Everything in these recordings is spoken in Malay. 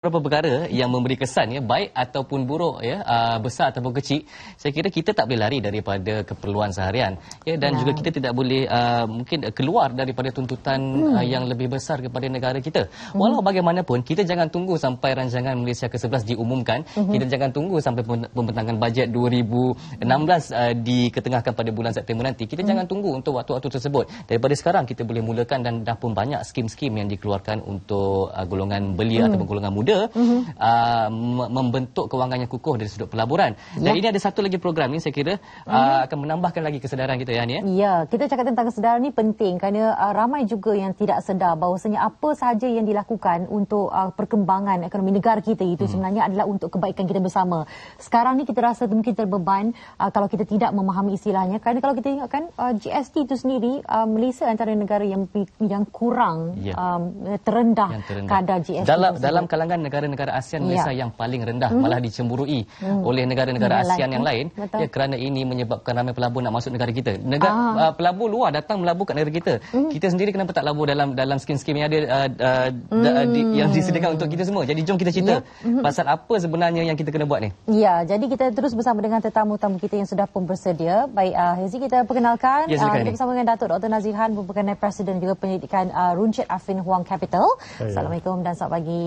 berapa perkara yang memberi kesan ya baik ataupun buruk ya uh, besar ataupun kecil saya kira kita tak boleh lari daripada keperluan seharian ya dan ya. juga kita tidak boleh uh, mungkin keluar daripada tuntutan ah, hmm. uh, yang lebih besar kepada negara kita hmm. walau bagaimanapun kita jangan tunggu sampai rancangan Malaysia ke-11 diumumkan hmm. kita jangan tunggu sampai pembentangan bajet 2016 uh, diketengahkan pada bulan September nanti kita hmm. jangan tunggu untuk waktu-waktu tersebut daripada sekarang kita boleh mulakan dan dah pun banyak skim-skim yang dikeluarkan untuk uh, golongan belia hmm. ataupun golongan muda ada mm-hmm. uh, membentuk kewangan yang kukuh dari sudut pelaburan. Ya. Dan ini ada satu lagi program ini saya kira mm-hmm. uh, akan menambahkan lagi kesedaran kita ya ni. Ya, kita cakap tentang kesedaran ni penting kerana uh, ramai juga yang tidak sedar bahawasanya apa sahaja yang dilakukan untuk uh, perkembangan ekonomi negara kita itu hmm sebenarnya adalah untuk kebaikan kita bersama. Sekarang ni kita rasa mungkin terbeban uh, kalau kita tidak memahami istilahnya kerana kalau kita ingatkan uh, GST itu sendiri uh, Malaysia antara negara yang yang kurang ya. um, terendah, terendah kadar GST. Dalam dalam kalangan bukan negara-negara ASEAN ya. Malaysia ya. yang paling rendah hmm. malah dicemburui hmm. oleh negara-negara ASEAN lain. yang lain ya kerana ini menyebabkan ramai pelabur nak masuk negara kita negara ah. uh, ah, pelabur luar datang melabur kat negara kita hmm. kita sendiri kenapa tak labur dalam dalam skim-skim yang ada uh, uh, hmm. di, yang disediakan untuk kita semua jadi jom kita cerita ya. Hmm. pasal apa sebenarnya yang kita kena buat ni ya jadi kita terus bersama dengan tetamu-tetamu kita yang sudah pun bersedia baik uh, Hezi kita perkenalkan ya, uh, kita bersama dengan Datuk Dr Nazirhan merupakan presiden juga pendidikan uh, Runcit Afin Huang Capital Hai. Assalamualaikum dan selamat pagi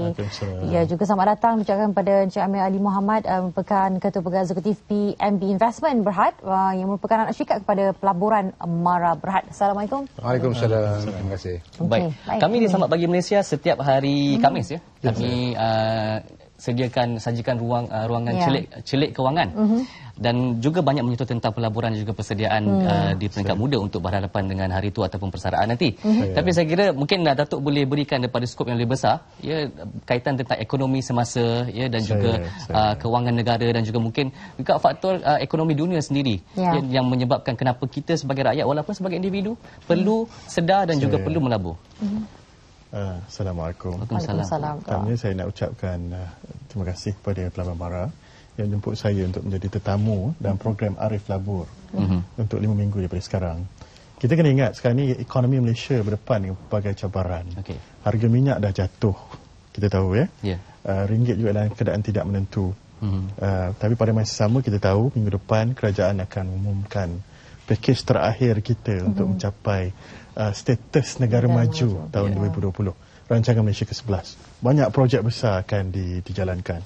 Ya, juga selamat datang bercakap kepada Encik Amir Ali Muhammad uh, merupakan Ketua Pegawai Eksekutif PMB Investment Berhad uh, yang merupakan anak syarikat kepada pelaburan Mara Berhad. Assalamualaikum. Waalaikumsalam. Terima kasih. Okay. Baik. Baik. Kami di Selamat Pagi Malaysia setiap hari hmm. Kamis ya. Kami uh, sediakan sajikan ruang uh, ruangan yeah. celik celik kewangan. Mm-hmm dan juga banyak menyentuh tentang pelaburan dan juga persediaan hmm. uh, di peringkat muda untuk berhadapan dengan hari itu ataupun persaraan nanti. Mm -hmm. Ya. Tapi saya kira mungkin uh, Datuk boleh berikan daripada skop yang lebih besar ya kaitan tentang ekonomi semasa ya dan juga saya. Uh, kewangan negara dan juga mungkin juga faktor uh, ekonomi dunia sendiri yeah. ya, yang menyebabkan kenapa kita sebagai rakyat walaupun sebagai individu hmm. perlu sedar dan saya. juga perlu melabur. Mm -hmm. Ah, Assalamualaikum. Waalaikumsalam. Pertama saya nak ucapkan uh, terima kasih kepada Pelabur Mara yang jemput saya untuk menjadi tetamu dalam program Arif Labur mm-hmm. untuk lima minggu daripada sekarang. Kita kena ingat sekarang ini ekonomi Malaysia berdepan dengan pelbagai cabaran. Okay. Harga minyak dah jatuh, kita tahu ya. Yeah. Uh, ringgit juga dalam keadaan tidak menentu. Mm-hmm. Uh, tapi pada masa sama kita tahu minggu depan kerajaan akan umumkan pakej terakhir kita mm-hmm. untuk mencapai uh, status negara yeah, maju yeah. tahun 2020. Ya. Rancangan Malaysia ke-11. Banyak projek besar akan di, dijalankan.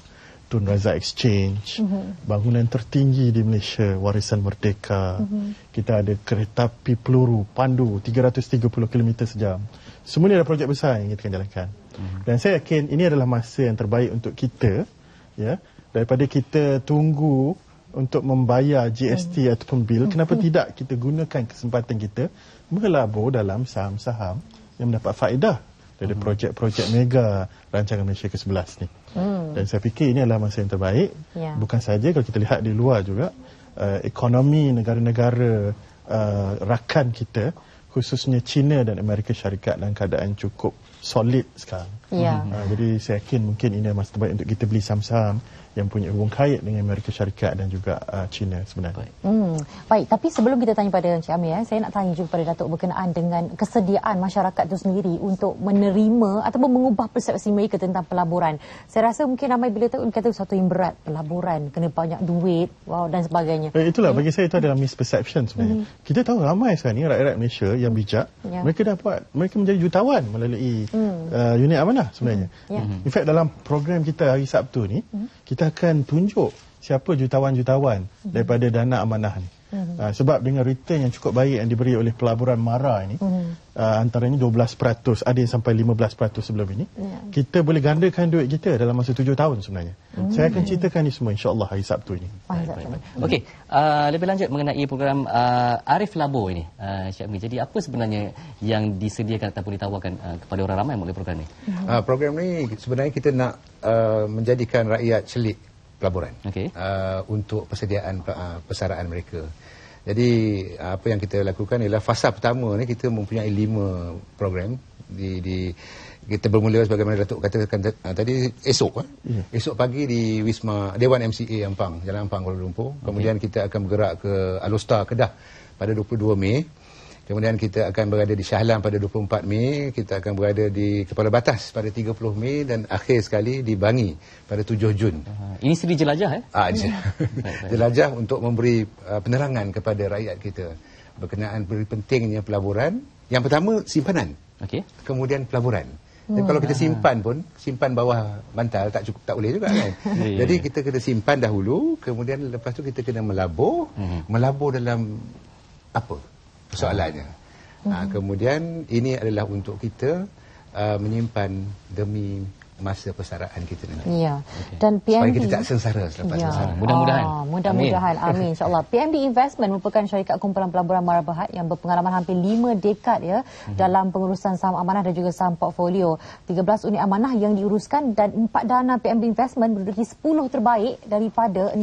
Tun Razak Exchange, mm-hmm. bangunan tertinggi di Malaysia, warisan merdeka. Mm-hmm. Kita ada kereta api peluru, pandu, 330 km sejam. Semua ini adalah projek besar yang kita akan jalankan. Mm-hmm. Dan saya yakin ini adalah masa yang terbaik untuk kita, ya, daripada kita tunggu untuk membayar GST mm-hmm. ataupun bil, mhm. kenapa mm-hmm. tidak kita gunakan kesempatan kita melabur dalam saham-saham yang mendapat faedah dari mhm. projek-projek mega rancangan Malaysia ke-11 ni. Mm. Dan saya fikir ini adalah masa yang terbaik. Ya. Bukan saja kalau kita lihat di luar juga, uh, ekonomi negara-negara uh, rakan kita, khususnya China dan Amerika Syarikat dalam keadaan cukup solid sekarang. Ya. Uh, jadi saya yakin mungkin ini adalah masa terbaik untuk kita beli saham-saham yang punya hubung kait dengan Amerika Syarikat dan juga uh, China sebenarnya. Baik. Hmm. Baik, tapi sebelum kita tanya pada Encik Amir, eh, saya nak tanya juga pada Datuk berkenaan dengan kesediaan masyarakat itu sendiri untuk menerima ataupun mengubah persepsi mereka tentang pelaburan. Saya rasa mungkin ramai bila tahu kata satu yang berat, pelaburan, kena banyak duit wow, dan sebagainya. Eh, itulah, bagi saya itu adalah misperception sebenarnya. Hmm. Kita tahu ramai sekarang ni rakyat-rakyat Malaysia yang bijak, yeah. mereka dapat, mereka menjadi jutawan melalui hmm. uh, unit amanah sebenarnya. Hmm. Yeah. In fact, dalam program kita hari Sabtu ni, hmm. kita akan tunjuk siapa jutawan-jutawan mm-hmm. daripada dana amanah ni. Mm-hmm. Uh, sebab dengan return yang cukup baik yang diberi oleh pelaburan MARA ini, mm-hmm uh, antaranya 12% ada yang sampai 15% sebelum ini yeah. kita boleh gandakan duit kita dalam masa 7 tahun sebenarnya mm. saya akan ceritakan ini semua insyaAllah hari Sabtu ini oh, Okey, uh, lebih lanjut mengenai program uh, Arif Labo ini uh, Amir. jadi apa sebenarnya yang disediakan ataupun ditawarkan uh, kepada orang ramai melalui program ini hmm. uh, program ini sebenarnya kita nak uh, menjadikan rakyat celik pelaburan okay. uh, untuk persediaan uh, persaraan mereka jadi apa yang kita lakukan ialah fasa pertama ni kita mempunyai lima program di di kita bermula sebagaimana Datuk katakan ah, tadi esok eh? yeah. esok pagi di Wisma Dewan MCA Ampang Jalan Ampang Kuala Lumpur kemudian okay. kita akan bergerak ke Alostar Kedah pada 22 Mei Kemudian kita akan berada di Shahlan pada 24 Mei, kita akan berada di Kepala Batas pada 30 Mei dan akhir sekali di Bangi pada 7 Jun. Ini Seri Jelajah eh? Ah, jelajah. jelajah untuk memberi uh, penerangan kepada rakyat kita berkenaan pentingnya pelaburan. Yang pertama simpanan. Okey. Kemudian pelaburan. Oh, dan kalau kita simpan pun, simpan bawah bantal tak cukup tak boleh juga kan. Ya, ya, ya. Jadi kita kena simpan dahulu, kemudian lepas tu kita kena melabur, mhm. melabur dalam apa? soalannya. Ha, hmm. Ha, kemudian ini adalah untuk kita uh, menyimpan demi masa persaraan kita nanti. Ya. Dan PMB Supaya kita tak sengsara selepas ya. sengsara. Mudah-mudahan. Ah, mudah-mudahan. Amin. Amin. Allah. PMB Investment merupakan syarikat kumpulan pelaburan Marabahat yang berpengalaman hampir 5 dekad ya mm-hmm. dalam pengurusan saham amanah dan juga saham portfolio. 13 unit amanah yang diuruskan dan empat dana PMB Investment menduduki 10 terbaik daripada 62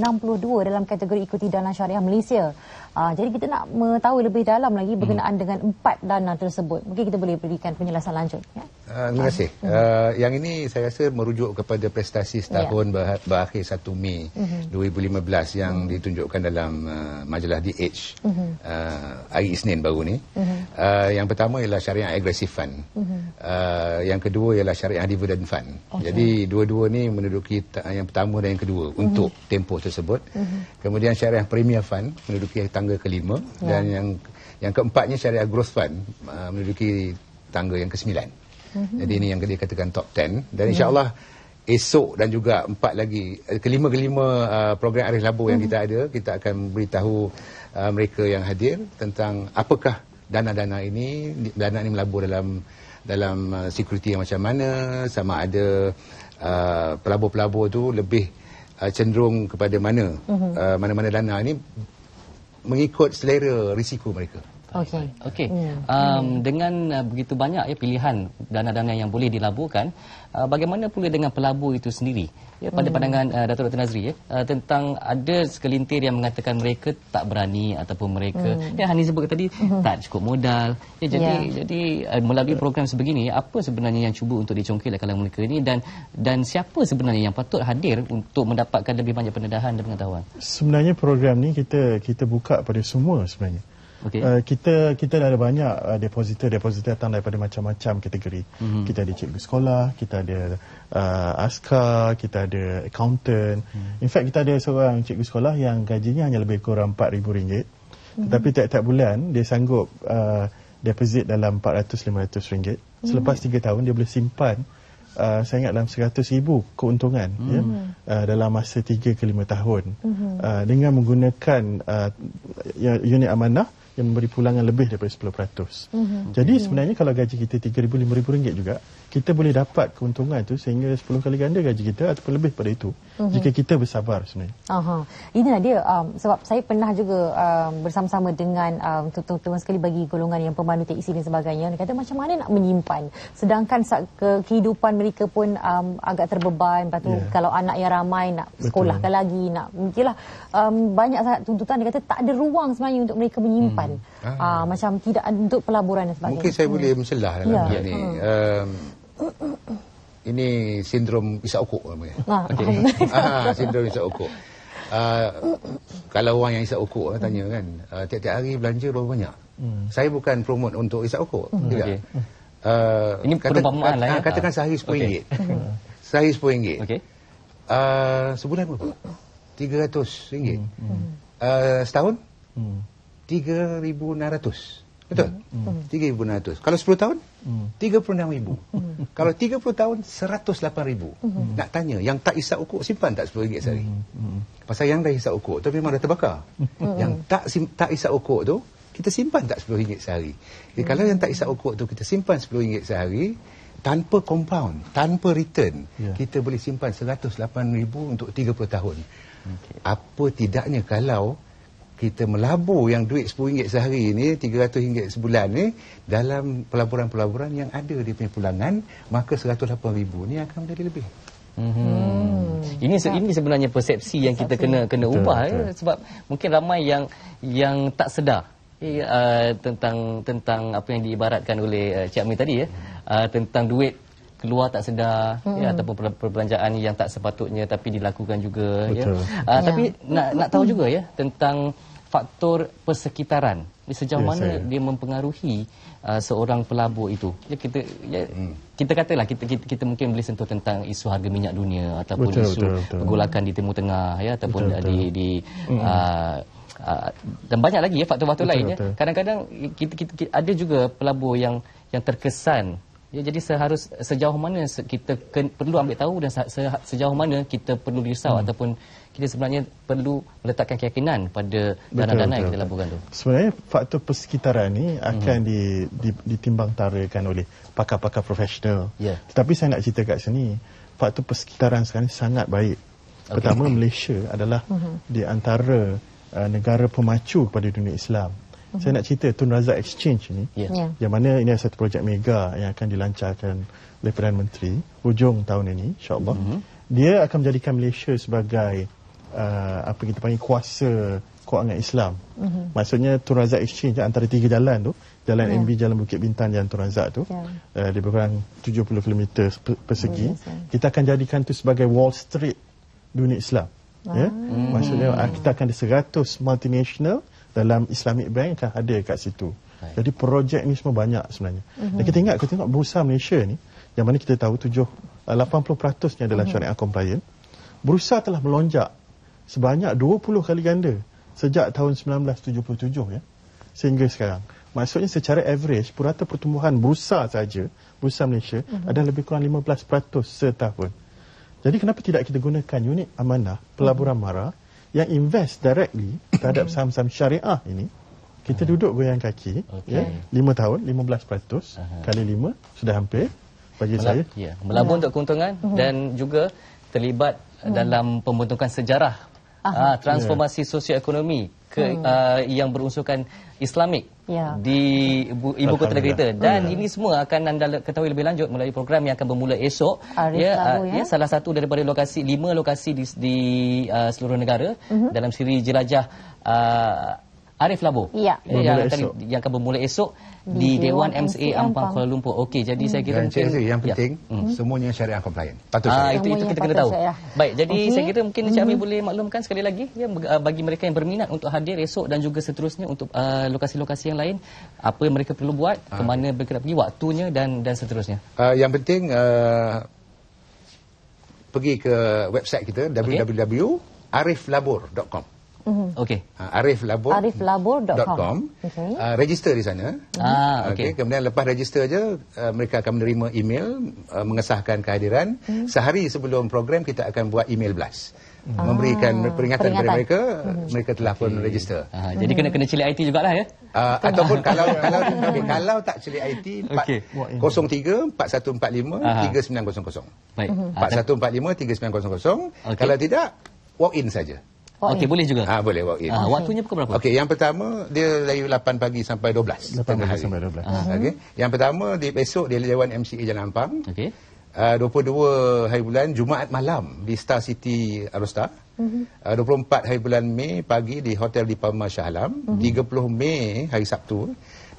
dalam kategori ikuti dana syariah Malaysia. Uh, jadi kita nak mengetahui lebih dalam lagi berkenaan hmm. dengan empat dana tersebut. Mungkin kita boleh berikan penjelasan lanjut. Ya? Uh, terima kasih. Uh, uh Yang ini saya rasa merujuk kepada prestasi setahun yeah. Ya. berakhir 1 Mei hmm. uh-huh. 2015 yang uh-huh. ditunjukkan dalam uh, majalah The Age uh-huh. uh, hari Isnin baru ini. Uh-huh. Uh, yang pertama ialah syariah agresif fund. Uh-huh. Uh, yang kedua ialah syariah dividend fund. Okay. Oh, jadi dua-dua ni menduduki yang pertama dan yang kedua uh-huh. untuk tempoh tersebut. Uh-huh. Kemudian syariah premier fund menduduki tangan tangga kelima ya. dan yang yang keempatnya syariah growth fund uh, menduduki tangga yang kesembilan. Mm-hmm. Jadi ini yang dia katakan top 10 dan mm-hmm. insyaallah esok dan juga empat lagi eh, kelima-kelima uh, program Aris Labo mm-hmm. yang mhm. kita ada kita akan beritahu uh, mereka yang hadir tentang apakah dana-dana ini dana ini melabur dalam dalam uh, security yang macam mana sama ada uh, pelabur-pelabur tu lebih uh, cenderung kepada mana mm-hmm. uh, mana-mana dana ini mengikut selera risiko mereka. Okey. Okey. Yeah. Hmm. Um, dengan uh, begitu banyak ya pilihan dana-dana yang boleh dilaburkan, uh, bagaimana pula dengan pelabur itu sendiri? Ya, pada mm. pandangan uh, Datuk Dr. Nazri ya, uh, tentang ada sekelintir yang mengatakan mereka tak berani ataupun mereka mm. ya Hanis sebut tadi mm-hmm. tak cukup modal. Ya jadi yeah. jadi uh, melalui program sebegini apa sebenarnya yang cuba untuk dicongkil kalangan mereka ini dan dan siapa sebenarnya yang patut hadir untuk mendapatkan lebih banyak pendedahan dan pengetahuan? Sebenarnya program ni kita kita buka pada semua sebenarnya okay. uh, eh, kita kita ada banyak uh, depositor depositor datang daripada macam-macam kategori mm-hmm. kita ada cikgu sekolah kita ada uh, askar kita ada accountant mm-hmm. in fact kita ada seorang cikgu sekolah yang gajinya hanya lebih kurang RM4000 mm-hmm. tetapi tiap-tiap bulan dia sanggup uh, deposit dalam RM400 RM500 mhm. selepas mm-hmm. 3 tahun dia boleh simpan Uh, saya ingat dalam 100,000 keuntungan mm. ya, uh, dalam masa tiga ke lima tahun mm-hmm. uh, dengan menggunakan uh, unit amanah mm yang memberi pulangan lebih daripada 10%. Mm-hmm. Jadi mm sebenarnya kalau gaji kita RM3,000, RM5,000 juga, kita boleh dapat keuntungan itu sehingga 10 kali ganda gaji kita ataupun lebih daripada itu mm-hmm. jika kita bersabar sebenarnya. Aha. Inilah dia um, sebab saya pernah juga um, bersama-sama dengan um, tuan-tuan sekali bagi golongan yang pemandu teksi dan sebagainya. Dia kata macam mana nak menyimpan sedangkan ke- kehidupan mereka pun um, agak terbeban. Lepas tu yeah. kalau anak yang ramai nak sekolahkan Betul. lagi, nak, yalah, um, banyak sangat tuntutan. Dia kata tak ada ruang sebenarnya untuk mereka menyimpan. Hmm kesihatan oh. ah. uh, macam tidak untuk pelaburan dan sebagainya. Mungkin saya hmm. boleh mencelah dalam yeah. ini. Hmm. Uh, ini sindrom isak ukuk namanya. Ah. Okay. ah, sindrom isak ukuk. Uh, ah, kalau orang yang isak ukuk hmm. Ah, tanya kan, uh, tiap-tiap hari belanja berapa banyak? Hmm. Saya bukan promote untuk isak ukuk. Hmm. Tidak. Okay. Uh, ini kata, kata, lah ya. Katakan hmm. ah. sehari RM10. Okay. sehari RM10. Okay. Uh, sebulan berapa? RM300. Hmm. Uh, setahun? Hmm. 3,600. Betul? Hmm. Hmm. 3,600. Kalau 10 tahun, hmm. 36,000. Hmm. Kalau 30 tahun, 108,000. Hmm. Nak tanya, yang tak isap ukur, simpan tak RM10 sehari? Hmm. Hmm. Pasal yang dah isap ukur, tu memang dah terbakar. Hmm. Yang tak tak isap ukur tu, kita simpan tak RM10 sehari. Jadi, hmm. Kalau yang tak isap ukur tu, kita simpan RM10 sehari, tanpa compound, tanpa return, yeah. kita boleh simpan 108,000 untuk 30 tahun. Okay. Apa tidaknya kalau kita melabur yang duit RM10 sehari ni RM300 sebulan ni dalam pelaburan-pelaburan yang ada di punya pulangan maka RM108,000 ni akan menjadi lebih Hmm. hmm. Ini ini sebenarnya persepsi, persepsi yang kita kena kena betul, ubah ya. betul. Ya, sebab mungkin ramai yang yang tak sedar uh, tentang tentang apa yang diibaratkan oleh uh, Cik Amir tadi ya uh, tentang duit keluar tak sedar ya, hmm. ya ataupun perbelanjaan yang tak sepatutnya tapi dilakukan juga ya. Uh, ah, yeah. tapi nak nak tahu juga ya tentang faktor persekitaran. Ini sejauh yeah, mana saya. dia mempengaruhi uh, seorang pelabur itu. Ya kita ya hmm. kita katalah kita, kita kita mungkin boleh sentuh tentang isu harga minyak dunia ataupun betul, isu betul, pergolakan di Timur Tengah ya ataupun betul, betul. di di hmm. uh, uh, dan banyak lagi ya faktor-faktor lain ya. Kadang-kadang kita, kita, kita ada juga pelabur yang yang terkesan Ya, jadi seharus sejauh mana kita ke, perlu ambil tahu dan se, sejauh mana kita perlu risau hmm. ataupun kita sebenarnya perlu meletakkan keyakinan pada dana-dana yang kita laburkan tu. Sebenarnya faktor persekitaran ini akan hmm. di, di, ditimbang tarikan oleh pakar-pakar profesional. Yeah. Tetapi saya nak cerita kat sini, faktor persekitaran sekarang sangat baik. Okay. Pertama, Malaysia adalah hmm. di antara uh, negara pemacu kepada dunia Islam hmm Saya nak cerita Tun Razak Exchange ni. Yeah. Yeah. Yang mana ini satu projek mega yang akan dilancarkan oleh Perdana Menteri hujung tahun ini insya Mm-hmm. Dia akan menjadikan Malaysia sebagai uh, apa kita panggil kuasa kewangan Islam. Mm-hmm. Maksudnya Tun Razak Exchange antara tiga jalan tu, jalan yeah. MB Jalan Bukit Bintan Jalan Tun Razak tu, yeah. uh, lebih kurang 70 km persegi. mm Kita akan jadikan tu sebagai Wall Street dunia Islam. Ya. Yeah? hmm Maksudnya ah, kita akan ada 100 multinational dalam Islamic Bank kan ada kat situ. Hai. Jadi projek ni semua banyak sebenarnya. Mm-hmm. Dan kita ingat kita tengok Bursa Malaysia ni yang mana kita tahu 7 80% nya adalah mm-hmm. syariah compliant. Bursa telah melonjak sebanyak 20 kali ganda sejak tahun 1977 ya sehingga sekarang. Maksudnya secara average purata pertumbuhan bursa saja Bursa Malaysia mm-hmm. ada lebih kurang 15% setahun. Jadi kenapa tidak kita gunakan unit amanah pelaburan mhm. mara mm-hmm yang invest directly terhadap saham-saham syariah ini kita duduk goyang kaki okay. ya 5 tahun 15% uh-huh. kali 5 sudah hampir bagi Melab- saya ya melabur ya. untuk keuntungan uh-huh. dan juga terlibat uh-huh. dalam pembentukan sejarah uh-huh. transformasi yeah. sosioekonomi ke, hmm. uh, yang berunsurkan Islamik ya. di ibu, ibu kota negara kita dan hmm. ini semua akan anda ketahui lebih lanjut melalui program yang akan bermula esok ya, uh, ya. ya salah satu daripada lokasi lima lokasi di, di uh, seluruh negara uh-huh. dalam siri jelajah uh, Arif Labo. Ya. Bermula yang akan, yang akan bermula esok di, di Dewan MCA Ampang Kuala Lumpur. Okey, jadi hmm. saya kira dan mungkin yang ya. penting ya. semuanya syariah compliant. Patut ah, itu itu kita kena tahu. Saya. Baik, jadi okay. saya kira mungkin Cik Amir hmm. boleh maklumkan sekali lagi ya ah, bagi mereka yang berminat untuk hadir esok dan juga seterusnya untuk ah, lokasi-lokasi uh, yang lain apa yang mereka perlu buat, ke ah. mana mereka ah. pergi waktunya dan dan seterusnya. Uh, yang penting uh, pergi ke website kita okay. www.ariflabor.com. Mm-hmm. Okey. Uh, ah, ariflabor. ariflabor.com. Okay. Uh, register di sana. Mm-hmm. Ah, okay. okay. Kemudian lepas register aja, uh, mereka akan menerima email uh, mengesahkan kehadiran. Mm-hmm. Sehari sebelum program kita akan buat email blast. Hmm. memberikan peringatan, peringatan kepada mereka hmm. mereka telah pun okay. register. Ah, hmm. jadi kena kena celik IT jugalah ya. Uh, ataupun kalau kalau okay, kalau tak celik IT okay. 03 4145 3900. Baik. 4145 3900. Okay. Kalau tidak walk in saja. Okey, boleh juga. Ah, boleh walk in. Ah, waktunya pukul berapa? Okey, yang pertama dia dari 8 pagi sampai 12. 8 pagi sampai 12. Ah. Okey. Yang pertama dia besok dia lawan MCA e Jalan Ampang. Okey. Ah, uh, 22 hari bulan Jumaat malam di Star City Arusta. Mm-hmm. Ah, uh, 24 hari bulan Mei pagi di Hotel di Palma Shah Alam. Mm-hmm. 30 Mei hari Sabtu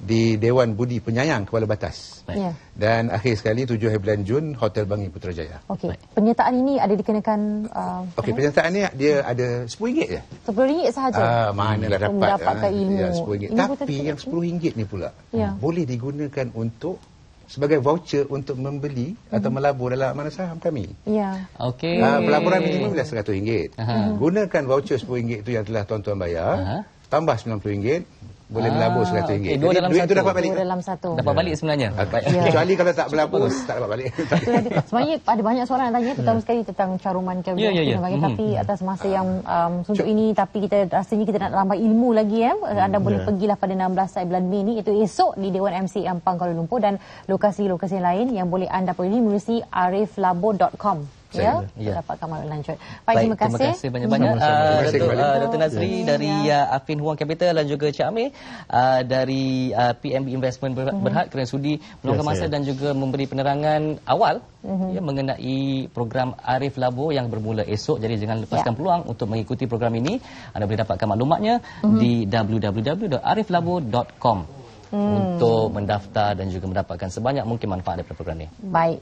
di Dewan Budi Penyayang Kuala Batas. Baik. Ya. Dan akhir sekali 7 hari bulan Jun Hotel Bangi Putrajaya. Okey. Penyertaan ini ada dikenakan uh, Okey, penyertaan ini dia ada RM10 je. RM10 sahaja. Ah, uh, mana lah dapat mendapatkan uh, ilmu. Ya, Ilmu Tapi yang RM10 ni pula ya. boleh digunakan untuk sebagai voucher untuk membeli mm-hmm. atau mhm. melabur dalam mana saham kami. Ya. Yeah. Okey. Ha, pelaburan minimum ialah RM100. Uh-huh. Gunakan voucher RM10 itu yang telah tuan-tuan bayar. Uh-huh. Tambah RM90, boleh melabur RM100. Okay, dua Jadi, dalam duit satu. Duit dapat balik. Dua dalam satu. Dapat ya. balik sebenarnya. Ah. Ya. Kecuali kalau tak melabur, tak dapat balik. sebenarnya ada banyak soalan yang tanya, terutama hmm. sekali tentang caruman kerja. Ya, ya, ya. hmm Tapi atas masa yang um, suntuk ini, tapi kita rasanya kita nak tambah ilmu lagi. Ya. Anda boleh ya. pergilah pada 16 bulan Mei ini, itu esok di Dewan MC Empang Kuala Lumpur dan lokasi-lokasi lain yang boleh anda pergi melalui ariflabur.com saya ya, ya. dapat kamar lanjut. Pak, terima kasih. Terima kasih banyak-banyak. Uh, terima kasih Dr. Uh, Nazri ya. dari ya. Uh, Afin Huang Capital dan juga Cik Amir uh, dari uh, PMB Investment mhm. Berhad kerana sudi meluangkan ya, masa dan juga memberi penerangan awal uh-huh. ya, mengenai program Arif Labo yang bermula esok. Jadi jangan lepaskan ya. peluang untuk mengikuti program ini. Anda boleh dapatkan maklumatnya uh-huh. di www.ariflabo.com hmm. untuk mendaftar dan juga mendapatkan sebanyak mungkin manfaat daripada program ini. Baik.